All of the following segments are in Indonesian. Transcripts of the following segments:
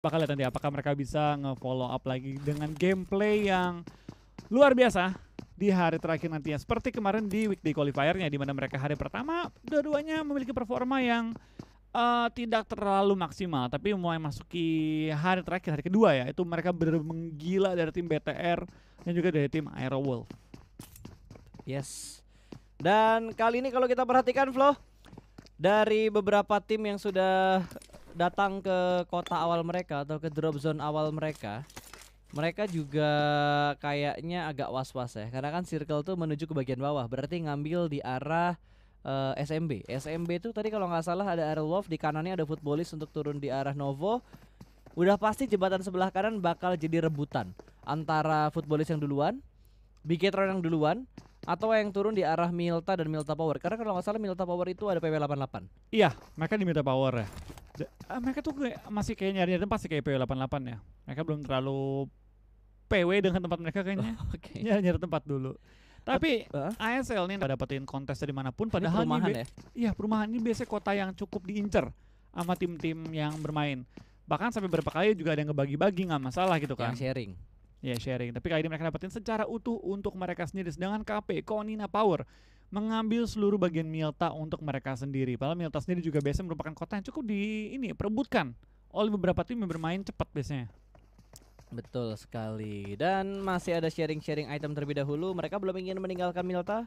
bakal lihat nanti apakah mereka bisa nge-follow up lagi dengan gameplay yang luar biasa di hari terakhir nantinya. Seperti kemarin di weekday qualifiernya di mana mereka hari pertama dua-duanya memiliki performa yang uh, tidak terlalu maksimal, tapi mulai masuki hari terakhir hari kedua ya, itu mereka benar menggila dari tim BTR dan juga dari tim Aero Wolf. Yes. Dan kali ini kalau kita perhatikan Flo dari beberapa tim yang sudah datang ke kota awal mereka atau ke drop zone awal mereka mereka juga kayaknya agak was-was ya karena kan circle tuh menuju ke bagian bawah berarti ngambil di arah uh, eh, SMB SMB itu tadi kalau nggak salah ada arrow Arlov di kanannya ada footballis untuk turun di arah Novo udah pasti jembatan sebelah kanan bakal jadi rebutan antara footballis yang duluan Bigetron yang duluan atau yang turun di arah Milta dan Milta Power karena kalau nggak salah Milta Power itu ada PW 88 iya mereka di Milta Power ya Ah, mereka tuh masih kayak nyari tempat sih kayak PW88 ya. Mereka belum terlalu PW dengan tempat mereka kayaknya. Oh, okay. Nyari nyari tempat dulu. Tapi uh, ASL nih dapetin kontes dari manapun padahal ini perumahan ini, ya. Iya, perumahan ini biasanya kota yang cukup diincer sama tim-tim yang bermain. Bahkan sampai berapa kali juga ada yang ngebagi-bagi nggak masalah gitu kan. Yang sharing. Ya sharing, tapi kali ini mereka dapetin secara utuh untuk mereka sendiri Sedangkan KP, Konina Power mengambil seluruh bagian Milta untuk mereka sendiri. Padahal Milta sendiri juga biasanya merupakan kota yang cukup di ini perebutkan oleh beberapa tim yang bermain cepat biasanya. Betul sekali. Dan masih ada sharing-sharing item terlebih dahulu. Mereka belum ingin meninggalkan Milta.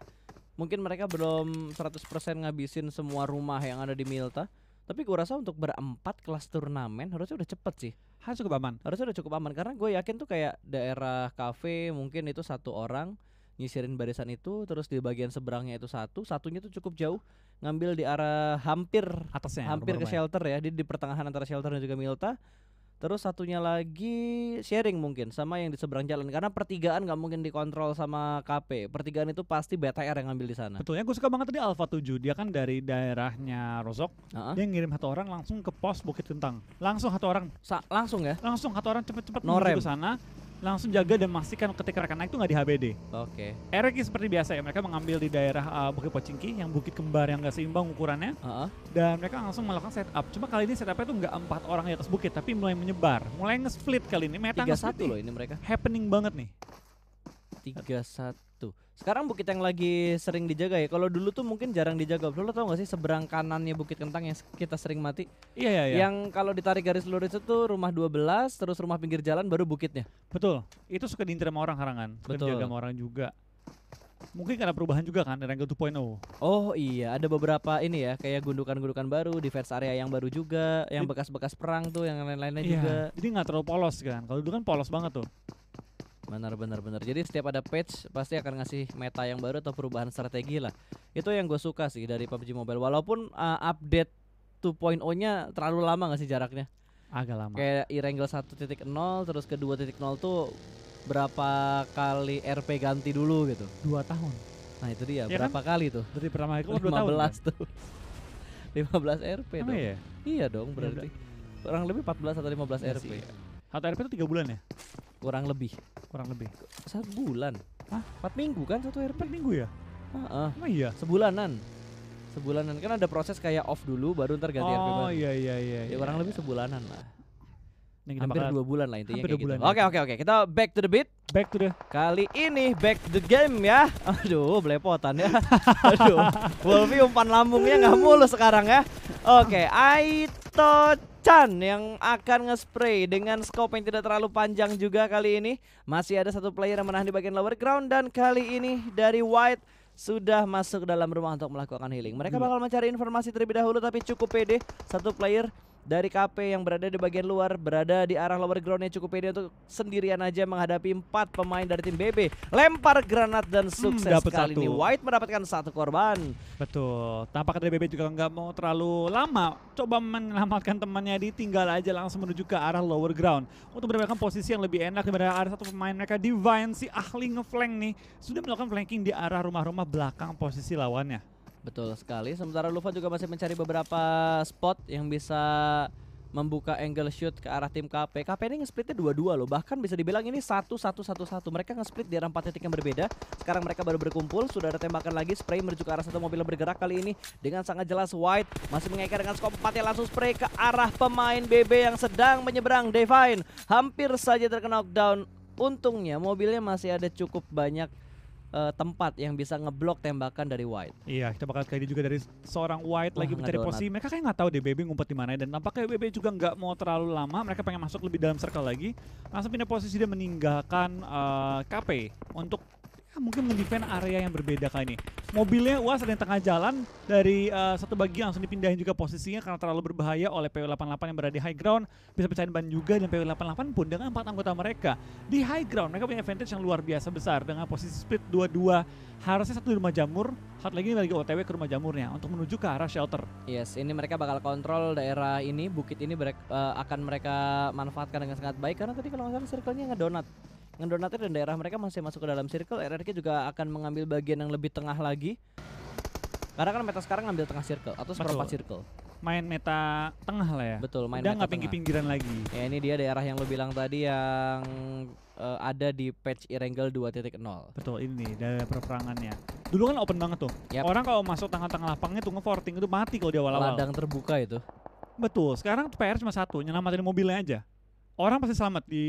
Mungkin mereka belum 100% ngabisin semua rumah yang ada di Milta. Tapi gue rasa untuk berempat kelas turnamen harusnya udah cepet sih. Harus cukup aman. Harusnya udah cukup aman karena gue yakin tuh kayak daerah cafe mungkin itu satu orang nyisirin barisan itu terus di bagian seberangnya itu satu satunya itu cukup jauh ngambil di arah hampir atasnya hampir ke shelter ya di, di pertengahan antara shelter dan juga Milta terus satunya lagi sharing mungkin sama yang di seberang jalan karena pertigaan nggak mungkin dikontrol sama KP pertigaan itu pasti BTR yang ngambil di sana betulnya gue suka banget tadi alpha 7 dia kan dari daerahnya Rozok uh -huh. dia ngirim satu orang langsung ke pos Bukit tentang langsung satu orang Sa langsung ya langsung satu orang cepet-cepet no menuju ke sana langsung jaga dan memastikan ketika mereka naik itu nggak di HBD. Oke. Okay. Ereki seperti biasa ya, mereka mengambil di daerah uh, Bukit Pocingki yang bukit kembar yang nggak seimbang ukurannya. Uh -huh. Dan mereka langsung melakukan setup. Cuma kali ini setupnya tuh nggak empat orang di atas bukit, tapi mulai menyebar, mulai nge-split kali ini. Meta tiga satu loh ini mereka. Happening banget nih tiga satu Sekarang bukit yang lagi sering dijaga ya. Kalau dulu tuh mungkin jarang dijaga. Lo tau gak sih seberang kanannya Bukit Kentang yang kita sering mati? Iya iya iya. Yang kalau ditarik garis lurus itu rumah dua belas terus rumah pinggir jalan baru bukitnya. Betul. Itu suka diintir sama orang harangan. Betul. dijaga sama orang juga. Mungkin karena perubahan juga kan Point 2.0. Oh iya, ada beberapa ini ya, kayak gundukan-gundukan baru, defense area yang baru juga, yang bekas-bekas perang tuh, yang lain-lainnya iya, juga. Jadi nggak terlalu polos kan. Kalau dulu kan polos banget tuh. Benar benar benar. Jadi setiap ada patch pasti akan ngasih meta yang baru atau perubahan strategi lah. Itu yang gue suka sih dari PUBG Mobile. Walaupun uh, update 2.0-nya terlalu lama gak sih jaraknya? Agak lama. Kayak titik 1.0 terus ke 2.0 tuh berapa kali RP ganti dulu gitu? Dua tahun. Nah itu dia. Ya berapa kan? kali tuh? Dari pertama kali 15 tahun, kan? tuh. 15 RP Emang dong. Ya? Iya dong iya, berarti. Ya, Kurang lebih 14 atau 15 ya, RP. Sih. Satu RP itu tiga bulan ya? kurang lebih kurang lebih satu bulan ah empat minggu kan satu per minggu ya uh-uh. iya sebulanan sebulanan kan ada proses kayak off dulu baru ntar ganti oh, iya iya iya iya ya, iya. kurang lebih sebulanan lah Nah, kita hampir dua bulan lah intinya kayak gitu. Ya. Oke oke oke, kita back to the beat. Back to the. Kali ini back to the game ya. Aduh, belepotan ya. Aduh, Wolfie umpan lambungnya nggak mulus sekarang ya. Oke, okay, Aito Chan yang akan nge-spray dengan scope yang tidak terlalu panjang juga kali ini. Masih ada satu player yang menahan di bagian lower ground dan kali ini dari White sudah masuk dalam rumah untuk melakukan healing. Mereka iya. bakal mencari informasi terlebih dahulu tapi cukup pede. Satu player dari KP yang berada di bagian luar berada di arah lower ground groundnya cukup pede untuk sendirian aja menghadapi empat pemain dari tim BB lempar granat dan hmm, sukses hmm, kali satu. ini White mendapatkan satu korban betul Tampaknya dari BB juga nggak mau terlalu lama coba menyelamatkan temannya ditinggal aja langsung menuju ke arah lower ground untuk mendapatkan posisi yang lebih enak daripada ada satu pemain mereka Divine si ahli ngeflank nih sudah melakukan flanking di arah rumah-rumah belakang posisi lawannya Betul sekali. Sementara Lufa juga masih mencari beberapa spot yang bisa membuka angle shoot ke arah tim KP. KP ini nge-splitnya dua-dua loh. Bahkan bisa dibilang ini satu satu satu satu. Mereka nge-split di arah empat titik yang berbeda. Sekarang mereka baru berkumpul. Sudah ada tembakan lagi. Spray menuju ke arah satu mobil yang bergerak kali ini dengan sangat jelas White masih mengaitkan dengan skop 4 yang langsung spray ke arah pemain BB yang sedang menyeberang Devine. Hampir saja terkena knockdown. Untungnya mobilnya masih ada cukup banyak uh, tempat yang bisa ngeblok tembakan dari White. Iya, kita bakal kayak juga dari seorang White lagi mencari posisi. Mereka kayak nggak tahu DBB ngumpet di mana ya. dan nampaknya DBB juga nggak mau terlalu lama. Mereka pengen masuk lebih dalam circle lagi. Langsung pindah posisi dan meninggalkan uh, eh, KP untuk Ya, mungkin mendefend area yang berbeda kali ini. Mobilnya Uas ada di tengah jalan dari uh, satu bagian langsung dipindahin juga posisinya karena terlalu berbahaya oleh PW88 yang berada di high ground. Bisa pecahin ban juga dan PW88 pun dengan empat anggota mereka di high ground mereka punya advantage yang luar biasa besar dengan posisi split dua-dua harusnya satu di rumah jamur, hot lagi lagi OTW ke rumah jamurnya untuk menuju ke arah shelter. Yes, ini mereka bakal kontrol daerah ini, bukit ini mereka, uh, eh, akan mereka manfaatkan dengan sangat baik karena tadi kalau nggak salah circle-nya donat ngedonatir dan daerah mereka masih masuk ke dalam circle, RRQ juga akan mengambil bagian yang lebih tengah lagi. Karena kan meta sekarang ngambil tengah circle atau seperempat circle. Main meta tengah lah ya. Betul, main Udah nggak pinggir pinggiran lagi. Ya ini dia daerah yang lo bilang tadi yang uh, ada di patch titik 2.0. Betul, ini daerah perperangannya. Dulu kan open banget tuh. Yep. Orang kalau masuk tengah-tengah lapangnya tuh ngeforting itu mati kalau di awal-awal. Ladang terbuka itu. Betul, sekarang PR cuma satu, nyelamatin mobilnya aja. Orang pasti selamat di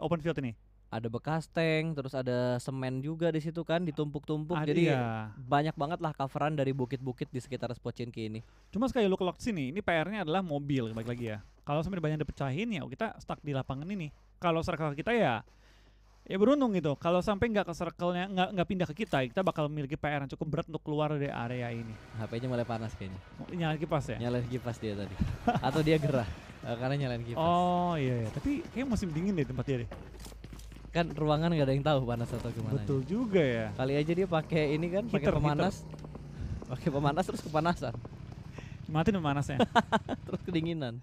open field ini ada bekas tank, terus ada semen juga di situ kan ditumpuk-tumpuk. jadi iya. banyak banget lah coveran dari bukit-bukit di sekitar Spocinki ini. Cuma sekali lu kelok sini, ini PR-nya adalah mobil balik lagi ya. Kalau sampai banyak dipecahin ya kita stuck di lapangan ini. Kalau circle kita ya ya beruntung gitu. Kalau sampai nggak ke circle nggak nggak pindah ke kita, kita bakal memiliki PR yang cukup berat untuk keluar dari area ini. HP-nya mulai panas kayaknya. Nyalain kipas ya? Nyalain kipas dia tadi. Atau dia gerah karena nyalain kipas. Oh iya, iya. tapi kayak musim dingin deh tempat dia deh kan ruangan nggak ada yang tahu panas atau gimana betul ya. juga ya kali aja dia pakai ini kan pakai pemanas pakai pemanas terus kepanasan Mati pemanasnya terus kedinginan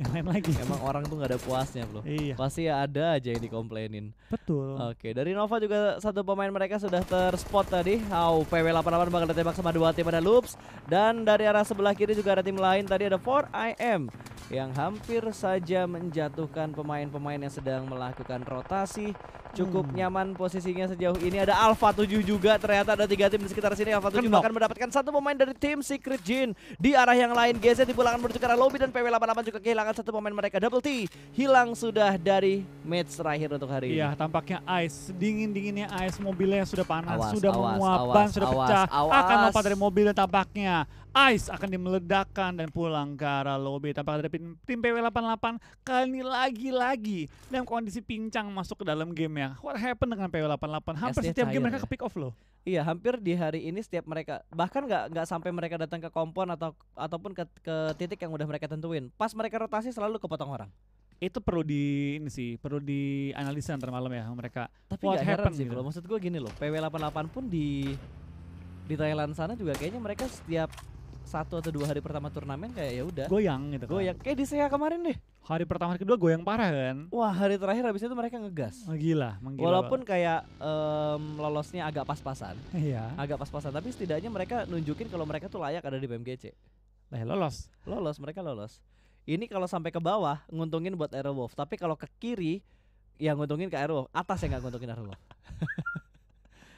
yang lain lagi emang orang tuh nggak ada puasnya bro iya. pasti ya ada aja yang dikomplainin betul oke dari Nova juga satu pemain mereka sudah terspot tadi How PW 88 bakal ditembak sama dua tim ada Loops dan dari arah sebelah kiri juga ada tim lain tadi ada 4IM yang hampir saja menjatuhkan pemain-pemain yang sedang melakukan rotasi cukup hmm. nyaman posisinya sejauh ini ada Alpha 7 juga ternyata ada tiga tim di sekitar sini Alpha 7 Kenok. akan mendapatkan satu pemain dari tim Secret Jin di arah yang lain GZ di menuju ke arah lobby dan PW88 juga kehilangan satu pemain mereka. Double T hilang sudah dari match terakhir untuk hari iya, ini. Iya, tampaknya ice, dingin-dinginnya ice, mobilnya sudah panas, awas, sudah menguap, awas, ban sudah awas, pecah, awas. akan lompat dari mobil tampaknya. Ice akan dimeledakkan dan pulang ke arah lobby. Tampak dari tim, tim PW88 kali ini lagi-lagi dalam kondisi pincang masuk ke dalam game ya. What happened dengan PW88? Hampir SD setiap game mereka ya. ke pick off loh. Iya, hampir di hari ini setiap mereka bahkan nggak nggak sampai mereka datang ke kompon atau ataupun ke, ke titik yang udah mereka tentuin. Pas mereka mereka rotasi selalu kepotong orang itu perlu di ini sih perlu dianalisa antar malam ya mereka tapi what heran sih gitu. maksud gue gini loh PW 88 pun di di Thailand sana juga kayaknya mereka setiap satu atau dua hari pertama turnamen kayak ya udah goyang gitu kan. goyang kayak di saya kemarin deh hari pertama hari kedua goyang parah kan wah hari terakhir habis itu mereka ngegas oh, gila menggila walaupun kayak um, lolosnya agak pas-pasan iya agak pas-pasan tapi setidaknya mereka nunjukin kalau mereka tuh layak ada di BMGC Nah, eh, lolos. Lolos, mereka lolos. Ini kalau sampai ke bawah nguntungin buat Airwolf, tapi kalau ke kiri ya nguntungin ke Airwolf, atas yang nggak nguntungin Airwolf.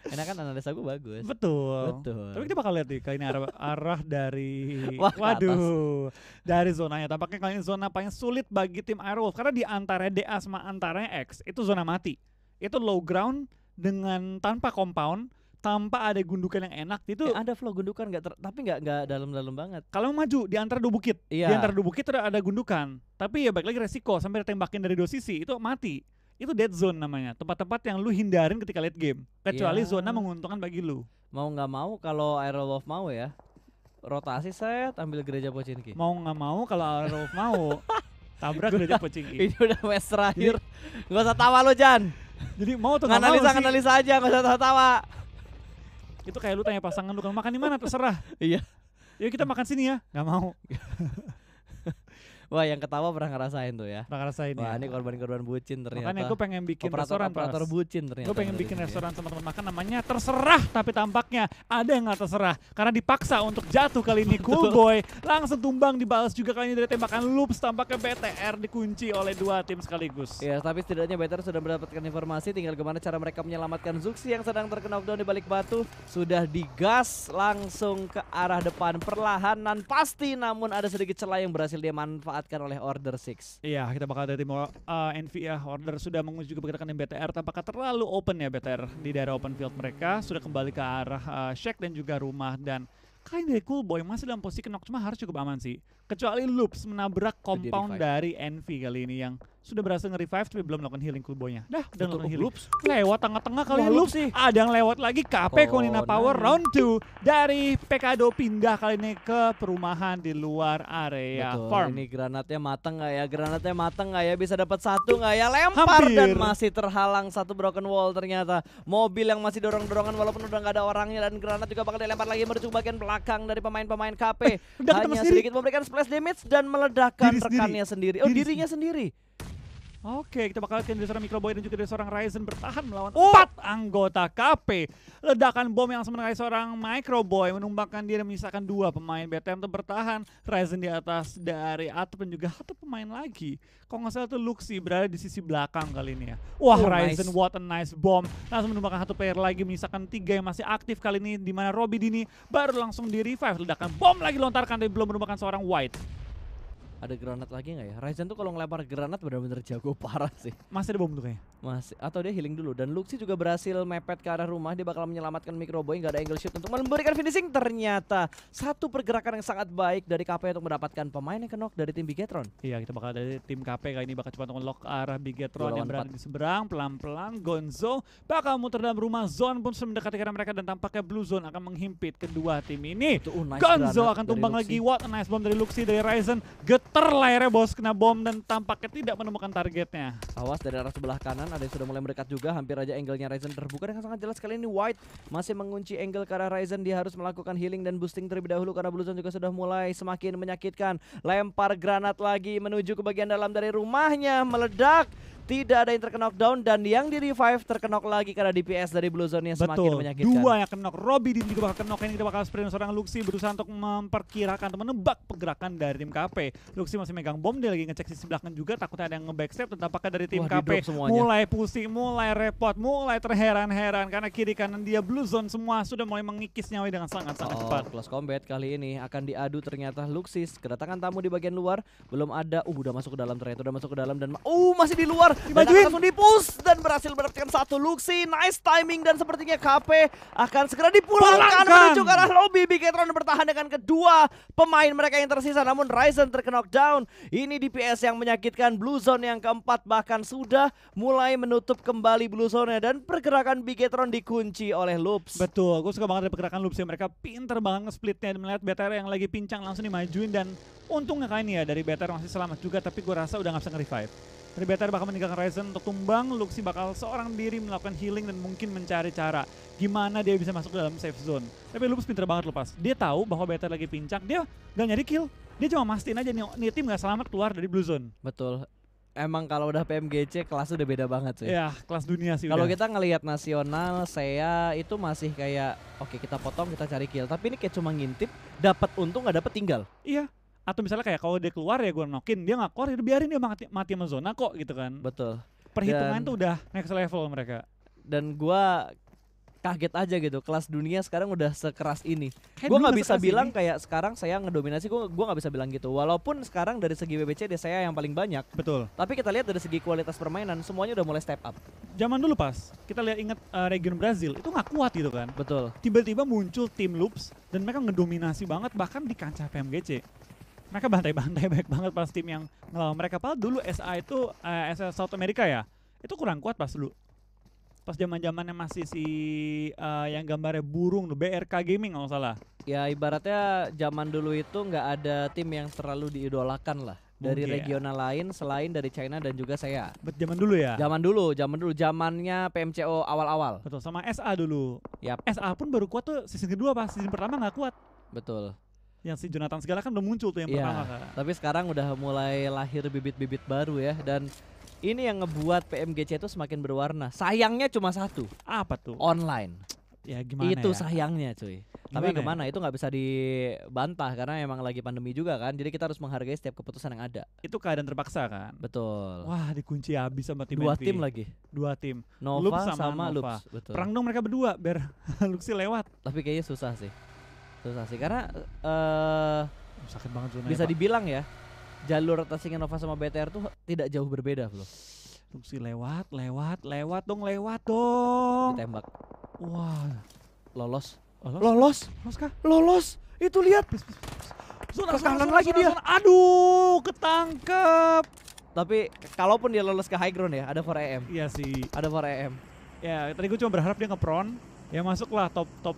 Enak kan analisa gue bagus. Betul. Betul. Tapi kita bakal lihat nih kali ini arah, arah dari Wah, waduh dari zonanya. Tampaknya kali ini zona paling sulit bagi tim Airwolf karena di antara DA sama antaranya X itu zona mati. Itu low ground dengan tanpa compound tanpa ada gundukan yang enak itu ya, ada flow gundukan nggak tapi nggak nggak dalam-dalam banget kalau maju di antara dua bukit iya. di antara dua bukit ada, ada gundukan tapi ya balik lagi resiko sampai tembakin dari dua sisi itu mati itu dead zone namanya tempat-tempat yang lu hindarin ketika late game kecuali iya. zona menguntungkan bagi lu mau nggak mau kalau Wolf mau ya rotasi saya ambil gereja Pocinki mau nggak mau kalau Wolf mau tabrak gereja Pocinki ini udah match terakhir nggak usah tawa lo Jan jadi mau tuh nggak analisa analisa aja nggak usah -tawa itu kayak lu tanya pasangan lu kan makan di mana terserah iya ya kita makan sini ya nggak mau Wah, yang ketawa pernah ngerasain tuh ya. Pernah ngerasain Wah, ya. ini korban-korban bucin ternyata. Makanya gue pengen bikin operator, restoran operator terus. bucin ternyata. Gue pengen bikin restoran teman-teman makan namanya terserah tapi tampaknya ada yang gak terserah karena dipaksa untuk jatuh kali ini cool boy langsung tumbang dibalas juga kali ini dari tembakan loops tampaknya BTR dikunci oleh dua tim sekaligus. Ya, tapi setidaknya BTR sudah mendapatkan informasi tinggal gimana cara mereka menyelamatkan Zuxi yang sedang terkena knockdown di balik batu sudah digas langsung ke arah depan perlahanan pasti namun ada sedikit celah yang berhasil dia manfaat dimanfaatkan oleh Order 6. Iya, kita bakal dari uh, NV ya. Order sudah menguji kebergerakan yang BTR tampaknya terlalu open ya BTR di daerah open field mereka sudah kembali ke arah uh, Shack dan juga rumah dan kain dari Cool Boy masih dalam posisi knock cuma harus cukup aman sih. Kecuali Loops menabrak compound dari NV kali ini yang sudah berhasil nge-revive tapi belum melakukan healing kubonya, Dah, udah melakukan healing. Loops. Lewat tengah-tengah kali Wah, ya, loops. sih. Ada yang lewat lagi KP oh, Konina Power round 2 dari Pekado pindah kali ini ke perumahan di luar area Betul, farm. Ini granatnya mateng nggak ya? Granatnya mateng nggak ya? Bisa dapat satu nggak ya? Lempar Hampir. dan masih terhalang satu broken wall ternyata. Mobil yang masih dorong-dorongan walaupun udah nggak ada orangnya dan granat juga bakal dilempar lagi menuju bagian belakang dari pemain-pemain KP. Eh, Hanya sedikit memberikan splash damage dan meledakkan Diri rekannya sendiri. sendiri. Oh, Diri dirinya sendiri. sendiri. Oke, kita bakal lihat dari seorang Microboy dan juga dari seorang Ryzen bertahan melawan oh. empat anggota KP. Ledakan bom yang sebenarnya seorang Microboy menumbangkan dia dan menyisakan dua pemain BTM untuk bertahan. Ryzen di atas dari atap dan juga satu pemain lagi. Kalau nggak salah itu Luxi berada di sisi belakang kali ini ya. Wah, oh, Ryzen nice. what a nice bomb. Langsung menumbangkan satu player lagi, menyisakan tiga yang masih aktif kali ini. Dimana mana Robby Dini baru langsung di revive. Ledakan bom lagi lontarkan tapi belum menumbangkan seorang White ada granat lagi nggak ya? Ryzen tuh kalau ngelempar granat benar-benar jago parah sih. Masih ada bom tuh kayaknya. Masih atau dia healing dulu dan Luxi juga berhasil mepet ke arah rumah dia bakal menyelamatkan Microboy nggak ada angle shoot untuk memberikan finishing ternyata satu pergerakan yang sangat baik dari KP untuk mendapatkan pemain yang kenok dari tim Bigetron. Iya, kita bakal dari tim KP kali ini bakal coba untuk lock arah Bigetron yang berada di seberang pelan-pelan Gonzo bakal muter dalam rumah zone pun sudah mendekati arah mereka dan tampaknya Blue Zone akan menghimpit kedua tim ini. Uh, Gonzo akan tumbang lagi. What a nice bomb dari Luxi dari Ryzen. Get layarnya bos kena bom dan tampaknya tidak menemukan targetnya. Awas dari arah sebelah kanan ada yang sudah mulai mendekat juga. Hampir aja angle-nya Ryzen terbuka dengan sangat jelas kali ini White masih mengunci angle ke arah Ryzen. Dia harus melakukan healing dan boosting terlebih dahulu karena Zone juga sudah mulai semakin menyakitkan. Lempar granat lagi menuju ke bagian dalam dari rumahnya meledak. Tidak ada yang terkena down dan yang di revive terkena lagi karena DPS dari Blue Zone yang semakin Betul. menyakitkan. Dua yang kena. Robby Dim juga bakal kena. Ini kita bakal sprint seorang Luxi berusaha untuk memperkirakan atau menebak pergerakan dari tim KP. Luxi masih megang bom dia lagi ngecek sisi belakang juga takutnya ada yang nge-backstep dan tampaknya dari tim Wah, KP mulai pusing, mulai repot, mulai terheran-heran karena kiri kanan dia Blue Zone semua sudah mulai mengikis nyawa dengan sangat-sangat oh, cepat. Close combat kali ini akan diadu ternyata Luxis kedatangan tamu di bagian luar belum ada uh udah masuk ke dalam ternyata udah masuk ke dalam dan uh masih di luar dimajuin. Langsung dipus dan berhasil mendapatkan satu Luxi. Nice timing dan sepertinya KP akan segera dipulangkan menuju ke arah lobby. Bigetron bertahan dengan kedua pemain mereka yang tersisa. Namun Ryzen terkena down. Ini DPS yang menyakitkan Blue Zone yang keempat bahkan sudah mulai menutup kembali Blue Zone dan pergerakan Bigetron dikunci oleh Loops. Betul, gue suka banget dari pergerakan Loops ya. Mereka pinter banget nge splitnya melihat BTR yang lagi pincang langsung dimajuin dan untungnya kan ya dari BTR masih selamat juga tapi gue rasa udah gak bisa nge-revive. Tribetter bakal meninggalkan Ryzen untuk tumbang, Luxi bakal seorang diri melakukan healing dan mungkin mencari cara gimana dia bisa masuk ke dalam safe zone. Tapi Lupus pinter banget lepas. Dia tahu bahwa Better lagi pincak, dia gak nyari kill. Dia cuma mastiin aja nih, nih tim gak selamat keluar dari blue zone. Betul. Emang kalau udah PMGC kelas udah beda banget sih. Ya, kelas dunia sih. Kalau kita ngelihat nasional, saya itu masih kayak oke okay, kita potong, kita cari kill. Tapi ini kayak cuma ngintip, dapat untung nggak dapat tinggal. Iya, atau misalnya kayak kalau dia keluar ya gue nokin dia nggak keluar ya biarin dia mati mati sama zona kok gitu kan betul perhitungan dan, tuh udah next level mereka dan gue kaget aja gitu kelas dunia sekarang udah sekeras ini gue nggak bisa bilang ini. kayak sekarang saya ngedominasi gue gue nggak bisa bilang gitu walaupun sekarang dari segi WBC dia saya yang paling banyak betul tapi kita lihat dari segi kualitas permainan semuanya udah mulai step up zaman dulu pas kita lihat inget uh, eh, region Brazil itu nggak kuat gitu kan betul tiba-tiba muncul tim loops dan mereka ngedominasi banget bahkan di kancah PMGC mereka bantai-bantai baik banget pas tim yang ngelawan mereka. Padahal dulu SA itu uh, eh, SA South America ya, itu kurang kuat pas dulu. Pas zaman zamannya masih si uh, yang gambarnya burung tuh BRK Gaming kalau salah. Ya ibaratnya zaman dulu itu nggak ada tim yang terlalu diidolakan lah dari Mungkin ya. regional lain selain dari China dan juga saya. Bet zaman dulu ya. Zaman dulu, zaman dulu, zamannya PMCO awal-awal. Betul, sama SA dulu. Yep. SA pun baru kuat tuh season kedua pas season pertama nggak kuat. Betul yang si Jonathan segala kan udah muncul tuh yang yeah, pertama kan. Tapi sekarang udah mulai lahir bibit-bibit baru ya dan ini yang ngebuat PMGC itu semakin berwarna. Sayangnya cuma satu. Apa tuh? Online. Ya gimana Itu ya? sayangnya cuy. tapi gimana ya? itu nggak bisa dibantah karena emang lagi pandemi juga kan. Jadi kita harus menghargai setiap keputusan yang ada. Itu keadaan terpaksa kan? Betul. Wah, dikunci habis sama tim Dua MP. tim lagi. Dua tim. Nova Loops sama, sama Nova. Perang dong mereka berdua biar Luxi lewat. Tapi kayaknya susah sih susah sih karena uh, sakit banget zona ya, bisa ya, dibilang ya jalur atas Nova sama BTR tuh tidak jauh berbeda loh Luksi lewat, lewat, lewat dong, lewat dong. Ditembak. Wah, lolos. lolos. Lolos. Lolos kah? Lolos. Itu lihat. Zona, kanan lagi dia. Aduh, ketangkep. Tapi kalaupun dia lolos ke high ground ya, ada 4 AM. Iya sih. Ada 4 AM. Ya, tadi gue cuma berharap dia ngepron. Ya masuklah top top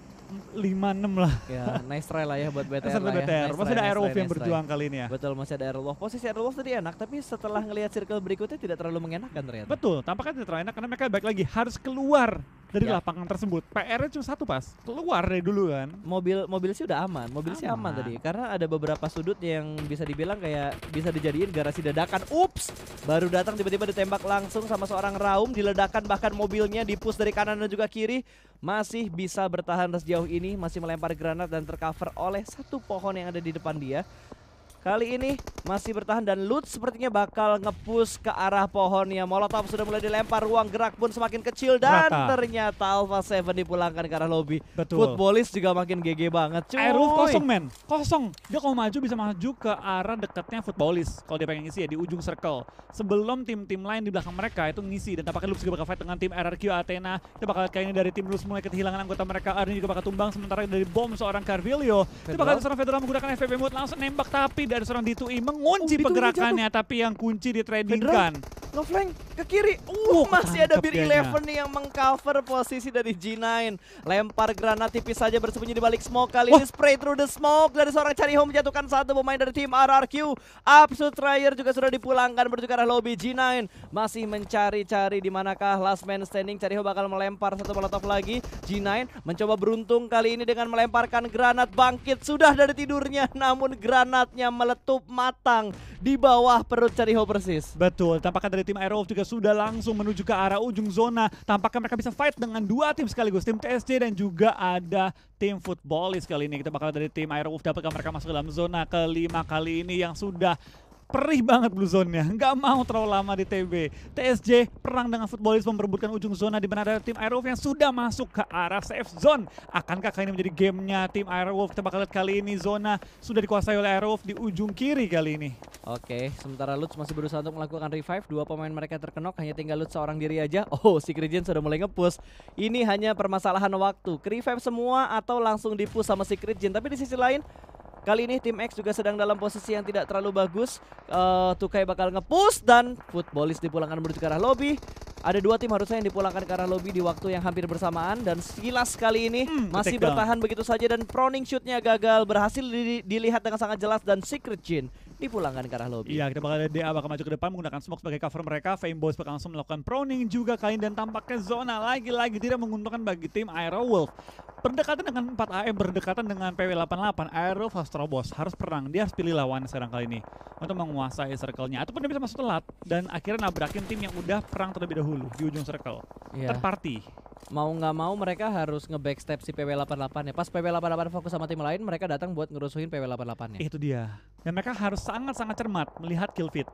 lima enam lah. Ya, nice try lah ya buat BTR lah ya. masih ada nice Airwolf nice yang berjuang kali ini ya. Betul, masih ada Airwolf. Posisi Airwolf tadi enak, tapi setelah ngelihat circle berikutnya tidak terlalu mengenakan ternyata. Betul, tampaknya tidak terlalu enak karena mereka baik lagi harus keluar dari ya. lapangan tersebut. PR-nya cuma satu pas, keluar dari dulu kan. Mobil mobil sih udah aman, mobil aman. sih aman tadi karena ada beberapa sudut yang bisa dibilang kayak bisa dijadiin garasi dadakan. Ups, baru datang tiba-tiba ditembak langsung sama seorang Raum, diledakan bahkan mobilnya dipus dari kanan dan juga kiri masih bisa bertahan sejauh ini, masih melempar granat dan tercover oleh satu pohon yang ada di depan dia. Kali ini masih bertahan dan loot sepertinya bakal ngepus ke arah pohonnya. Molotov sudah mulai dilempar, ruang gerak pun semakin kecil dan Rata. ternyata Alpha Seven dipulangkan ke arah lobby. Betul. Footballis juga makin GG banget. Cuy. Airwolf kosong men, kosong. Dia kalau maju bisa maju ke arah dekatnya Footballis. Kalau dia pengen ngisi ya di ujung circle. Sebelum tim-tim lain di belakang mereka itu ngisi dan tampaknya Lux juga bakal fight dengan tim RRQ Athena. Itu bakal kayaknya dari tim Lux mulai kehilangan anggota mereka. Arnie juga bakal tumbang sementara dari bom seorang Carvilio. Itu bakal seorang Fedora menggunakan FPV mode langsung nembak tapi tidak ada seorang 2 Imeng mengunci oh, e pergerakannya, tapi yang kunci kan ngeflank ke kiri. Uh, oh, masih ada Bir Eleven nih yang mengcover posisi dari G9. Lempar granat tipis saja bersembunyi di balik smoke. Kali ini spray through the smoke dari seorang Cari Home menjatuhkan satu pemain dari tim RRQ. Absolute Trier juga sudah dipulangkan menuju ke arah lobby G9. Masih mencari-cari di manakah last man standing. Cari Home bakal melempar satu molotov lagi. G9 mencoba beruntung kali ini dengan melemparkan granat bangkit sudah dari tidurnya namun granatnya meletup matang di bawah perut Cari Home persis. Betul, tampaknya dari tim Aerowolf juga sudah langsung menuju ke arah ujung zona. Tampaknya mereka bisa fight dengan dua tim sekaligus, tim TSC dan juga ada tim footballis kali ini. Kita bakal dari tim Aerowolf dapatkan mereka masuk dalam zona kelima kali ini yang sudah perih banget blue zone-nya. Nggak mau terlalu lama di TB. TSJ perang dengan footballis memperebutkan ujung zona di mana ada tim Airwolf yang sudah masuk ke arah safe zone. Akankah kali ini menjadi gamenya tim Airwolf? Kita bakal lihat kali ini zona sudah dikuasai oleh Airwolf di ujung kiri kali ini. Oke, sementara Lutz masih berusaha untuk melakukan revive. Dua pemain mereka terkenok, hanya tinggal Lutz seorang diri aja. Oh, si Krijen sudah mulai ngepush. Ini hanya permasalahan waktu. Revive semua atau langsung dipush sama si Krijen. Tapi di sisi lain, Kali ini tim X juga sedang dalam posisi yang tidak terlalu bagus. Uh, Tukai bakal ngepush dan footballis dipulangkan menuju ke arah lobby. Ada dua tim harusnya yang dipulangkan ke arah lobby di waktu yang hampir bersamaan dan sekilas kali ini mm, masih bertahan down. begitu saja dan proning shootnya gagal berhasil di dilihat dengan sangat jelas dan Secret gene dipulangkan ke arah lobby. Iya, kita bakal ada DA bakal maju ke depan menggunakan smoke sebagai cover mereka. Fame Boys bakal langsung melakukan proning juga kain dan tampaknya zona lagi-lagi tidak menguntungkan bagi tim Aero Wolf berdekatan dengan 4 AM, berdekatan dengan PW88, Aero Fastrobos harus perang. Dia harus pilih lawan sekarang kali ini untuk menguasai circle-nya. Ataupun dia bisa masuk telat dan akhirnya nabrakin tim yang udah perang terlebih dahulu di ujung circle. Yeah. Third party. Mau nggak mau mereka harus nge-backstep si PW88 ya. Pas PW88 fokus sama tim lain, mereka datang buat ngerusuhin PW88 nya Itu dia. Dan mereka harus sangat-sangat cermat melihat kill feed.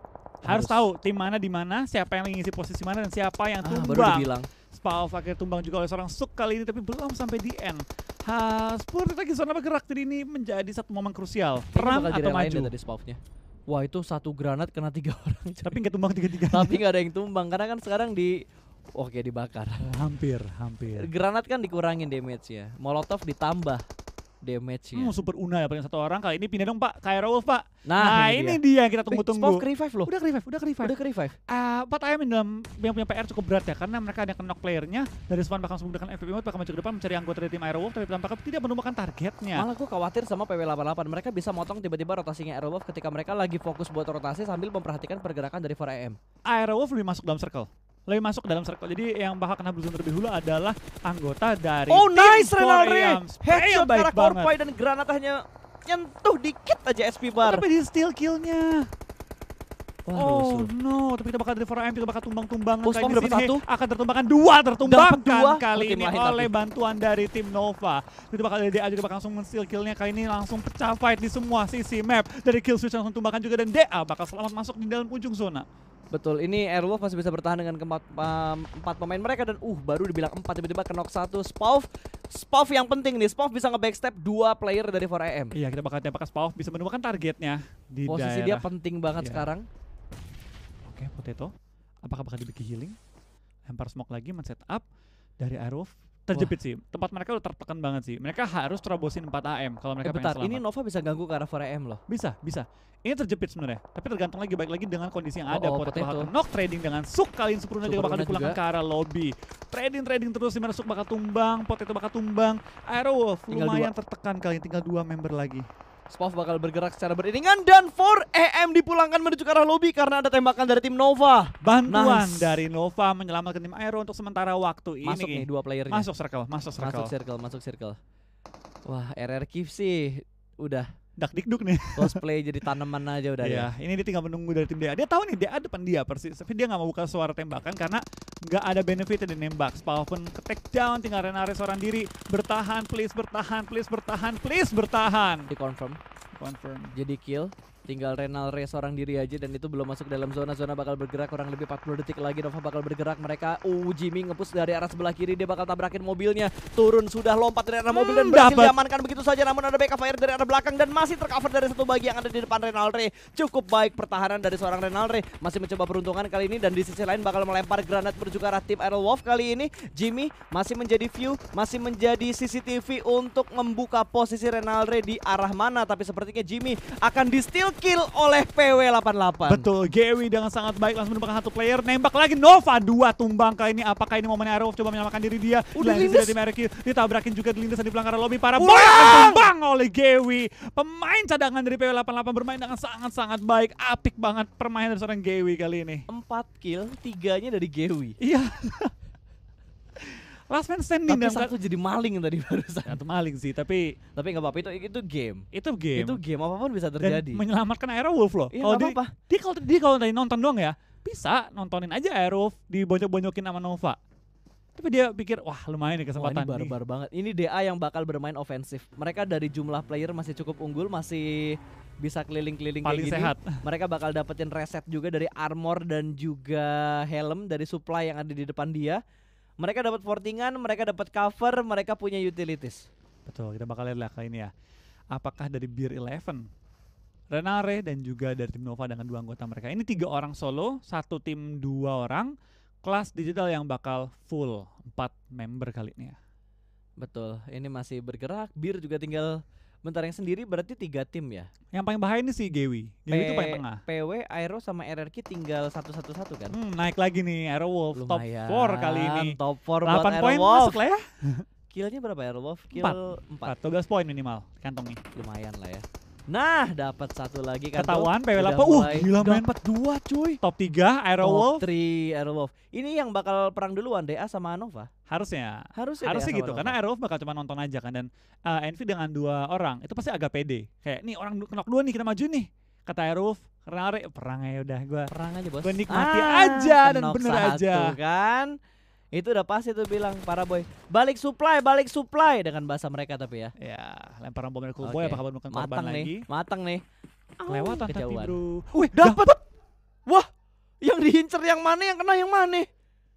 Harus, harus tahu tim mana di mana, siapa yang mengisi posisi mana dan siapa yang ah, tumbang. Ah, baru dibilang Pulse akhirnya tumbang juga oleh seorang Suk kali ini tapi belum sampai di end. Haspur lagi zona bergerak jadi ini menjadi satu momen krusial. Perang atau maju? Tadi Wah itu satu granat kena tiga orang. tapi nggak tumbang tiga tiga. Tapi nggak ada yang tumbang karena kan sekarang di Oke dibakar. Hampir, hampir. Granat kan dikurangin damage ya. Molotov ditambah damage ya. Hmm, super Una ya paling satu orang kali ini pindah dong Pak Kairo Wolf Pak. Nah, nah iya. ini, dia. dia yang kita tunggu-tunggu. Spock revive loh. Udah revive, udah revive. Udah revive. Uh, ah, Pak Ayam dalam yang punya PR cukup berat ya karena mereka ada kenok playernya dari Swan bakal menggunakan dengan mode bakal maju ke depan mencari anggota dari tim Aero Wolf tapi tampaknya tidak menemukan targetnya. Malah gue khawatir sama PW88 mereka bisa motong tiba-tiba rotasinya Aero Wolf ketika mereka lagi fokus buat rotasi sambil memperhatikan pergerakan dari 4AM. Aero Wolf lebih masuk dalam circle lebih masuk ke dalam circle. Jadi yang bakal kena blue terlebih dulu adalah anggota dari Oh nice Renalri. Iya, headshot baik Corpoy dan Granat hanya nyentuh dikit aja SP bar. Tapi di steal killnya. Wah, oh, oh no, tapi kita bakal dari 4M, kita bakal tumbang-tumbangan kali ini sini. Satu. Akan tertumbangkan dua, tertumbangkan dua. kali ini oleh tapi. bantuan dari tim Nova. Kita bakal dari DA juga bakal langsung men-steal killnya kali ini langsung pecah fight di semua sisi map. Dari kill switch langsung tumbangkan juga dan DA bakal selamat masuk di dalam ujung zona. Betul, ini Airwolf masih bisa bertahan dengan keempat, empat pemain mereka dan uh baru dibilang empat tiba-tiba kenok satu Spauf Spauf yang penting nih, Spauf bisa nge-backstep dua player dari 4AM Iya kita bakal tembak Spauf bisa menemukan targetnya di Posisi daerah. dia penting banget iya. sekarang Oke, Potato Apakah bakal dibagi healing? Lempar smoke lagi, men-set up dari Airwolf terjepit Wah. sih. Tempat mereka udah tertekan banget sih. Mereka harus terobosin 4 AM kalau mereka eh, bentar, pengen selamat. ini Nova bisa ganggu ke arah 4 AM loh. Bisa, bisa. Ini terjepit sebenarnya. Tapi tergantung lagi baik lagi dengan kondisi yang oh, ada. Oh, Pot bakal knock trading dengan Suk kalian Supruna juga bakal dipulangkan ke arah lobby. Trading trading terus dimana Suk bakal tumbang, Pot bakal tumbang. arrow lumayan dua. tertekan kalian tinggal dua member lagi. Spaff bakal bergerak secara beriringan dan 4AM dipulangkan menuju ke arah lobby karena ada tembakan dari tim Nova. Bantuan nice. dari Nova menyelamatkan tim Aero untuk sementara waktu ini. Masuk nih dua playernya. Masuk circle, masuk circle. Masuk circle, masuk circle. Wah, RR Kif sih udah dak dikduk nih cosplay jadi tanaman aja udah iya, ya ini dia tinggal menunggu dari tim dia dia tahu nih dia depan dia persis tapi dia nggak mau buka suara tembakan karena nggak ada benefit dari nembak Spawn ke take down tinggal Renare seorang diri bertahan please bertahan please bertahan please bertahan di confirm confirm jadi kill Tinggal Renal seorang diri aja dan itu belum masuk dalam zona. Zona bakal bergerak kurang lebih 40 detik lagi. Nova bakal bergerak. Mereka uh Jimmy ngepus dari arah sebelah kiri dia bakal tabrakin mobilnya. Turun sudah lompat dari arah mobil dan hmm, berhasil diamankan begitu saja namun ada backup air dari arah belakang dan masih tercover dari satu bagi yang ada di depan Renal Rey. Cukup baik pertahanan dari seorang Renal Rey. Masih mencoba peruntungan kali ini dan di sisi lain bakal melempar granat menuju ke arah tim Errol Wolf kali ini. Jimmy masih menjadi view, masih menjadi CCTV untuk membuka posisi Renal Rey di arah mana tapi sepertinya Jimmy akan distil Kill oleh PW88. Betul, Gary dengan sangat baik langsung menembakkan satu player. Nembak lagi Nova, dua tumbang kali ini. Apakah ini momennya Arrow coba menyelamatkan diri dia? Udah di Dari Merky, ditabrakin juga di dilindas di pelanggaran lobby. Para tumbang oleh Gary. Pemain cadangan dari PW88 bermain dengan sangat-sangat baik. Apik banget permainan dari seorang Gary kali ini. Empat kill, tiganya dari Gary. Iya. last man standing tapi satu jadi maling tadi barusan atau maling sih tapi tapi nggak apa-apa itu itu game itu game itu game apapun bisa terjadi Dan menyelamatkan wolf loh ya, kalau dia, apa dia kalau dia kalau tadi nonton doang ya bisa nontonin aja wolf dibonyok-bonyokin sama Nova tapi dia pikir wah lumayan nih kesempatan wah, ini barbar -bar banget ini DA yang bakal bermain ofensif mereka dari jumlah player masih cukup unggul masih bisa keliling-keliling paling kayak sehat mereka bakal dapetin reset juga dari armor dan juga helm dari supply yang ada di depan dia mereka dapat portingan, mereka dapat cover, mereka punya utilities. Betul, kita bakal lihat lah kali ini ya. Apakah dari Beer Eleven, Renare dan juga dari tim Nova dengan dua anggota mereka. Ini tiga orang solo, satu tim dua orang. Kelas digital yang bakal full empat member kali ini ya. Betul, ini masih bergerak. Bir juga tinggal Bentar yang sendiri berarti tiga tim ya. Yang paling bahaya ini si Gewi. Gewi itu paling tengah. PW, Aero sama RRQ tinggal satu-satu-satu kan. Hmm, naik lagi nih Aero Wolf Lumayan, top four kali ini. Top 4 Delapan poin masuk lah ya. Killnya berapa Aero Wolf? Kill 4. 4. 12 poin minimal kantongnya. Lumayan lah ya. Nah, dapat satu lagi kan. Ketahuan PW lapa. Uh, gila men. Dapat dua cuy. Top 3 Aero Top Wolf. 3 Aero Wolf. Ini yang bakal perang duluan DA sama Anova. Harusnya. Harusnya, harusnya gitu. Sama karena Airwolf bakal cuma nonton aja kan dan uh, Envy dengan dua orang itu pasti agak pede. Kayak nih orang kenok dua nih kita maju nih. Kata Airwolf Rare, eh, perang ya udah gua. Perang aja bos. Gua nikmati ah, aja dan bener aja. kan. Itu udah pasti tuh bilang para boy balik supply balik supply dengan bahasa mereka tapi ya. Ya, lemparan bom dari okay. boy apa kabar bukan matang korban lagi. Matang nih. lewat tapi kan, bro. Wih, dapat. Wah, yang diincer yang mana yang kena yang mana?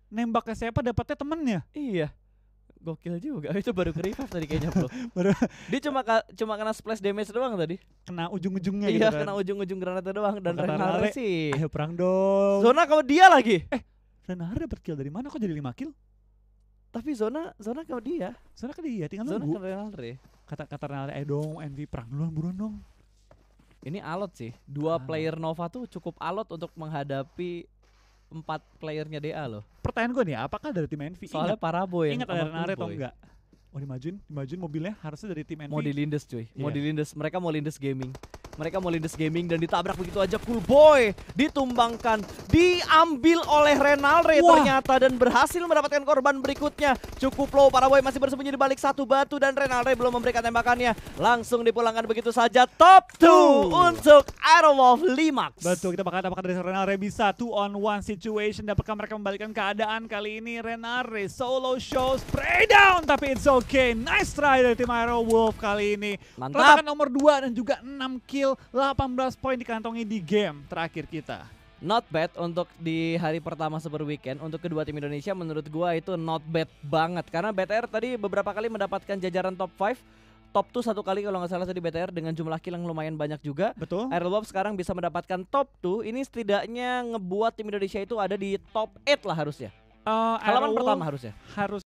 nembaknya siapa dapatnya temennya iya gokil juga itu baru ke revive tadi kayaknya bro baru dia cuma ka, cuma kena splash damage doang tadi kena ujung-ujungnya iya gitu kan? kena ujung-ujung granatnya doang dan Renhar sih ayo perang dong zona kau dia lagi eh Renhar dapat kill dari mana kok jadi lima kill tapi zona zona kau dia zona ke dia tinggal zona nunggu zona ya. kata kata Renhar eh dong Envy perang duluan buruan dong ini alot sih dua alot. player Nova tuh cukup alot untuk menghadapi empat playernya DA loh. Pertanyaan gue nih, apakah dari tim Envy? Soalnya Parabo yang ingat ada Nare atau enggak? Oh imagine, imagine mobilnya harusnya dari tim Envy. Mau dilindes cuy, yeah. mau iya. dilindes. Mereka mau lindes gaming. Mereka mau lindes gaming dan ditabrak begitu aja Cool Boy ditumbangkan, diambil oleh Renalre Wah. ternyata dan berhasil mendapatkan korban berikutnya. Cukup low para boy masih bersembunyi di balik satu batu dan Renalre belum memberikan tembakannya. Langsung dipulangkan begitu saja top 2 untuk Wolf Limax. Betul, kita bakal dapatkan dari Renalre bisa two on one situation dapatkah mereka membalikkan keadaan kali ini Renalre solo show spray down tapi it's so Oke, okay, nice try dari tim Arrow Wolf kali ini. Mantap. nomor 2 dan juga 6 kill, 18 poin dikantongi di game terakhir kita. Not bad untuk di hari pertama Super Weekend Untuk kedua tim Indonesia menurut gua itu not bad banget Karena BTR tadi beberapa kali mendapatkan jajaran top 5 top tuh satu kali kalau nggak salah tadi BTR dengan jumlah kill yang lumayan banyak juga. Betul. Arrow Wolf sekarang bisa mendapatkan top tuh. Ini setidaknya ngebuat tim Indonesia itu ada di top 8 lah harusnya. Uh, Halaman pertama harusnya. Harus